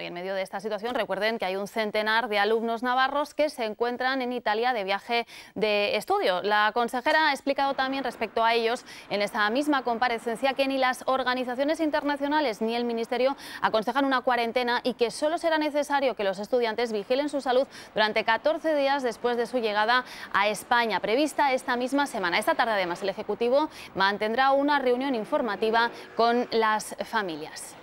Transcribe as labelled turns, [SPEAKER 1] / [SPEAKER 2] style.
[SPEAKER 1] y en medio de esta situación, recuerden que hay un centenar de alumnos navarros que se encuentran en Italia de viaje de estudio. La consejera ha explicado también respecto a ellos en esta misma comparecencia que ni las organizaciones internacionales ni el Ministerio aconsejan una cuarentena y que solo será necesario que los estudiantes vigilen su salud durante 14 días después de su llegada a España, prevista esta misma semana. Esta tarde, además, el Ejecutivo mantendrá una reunión informativa con las familias.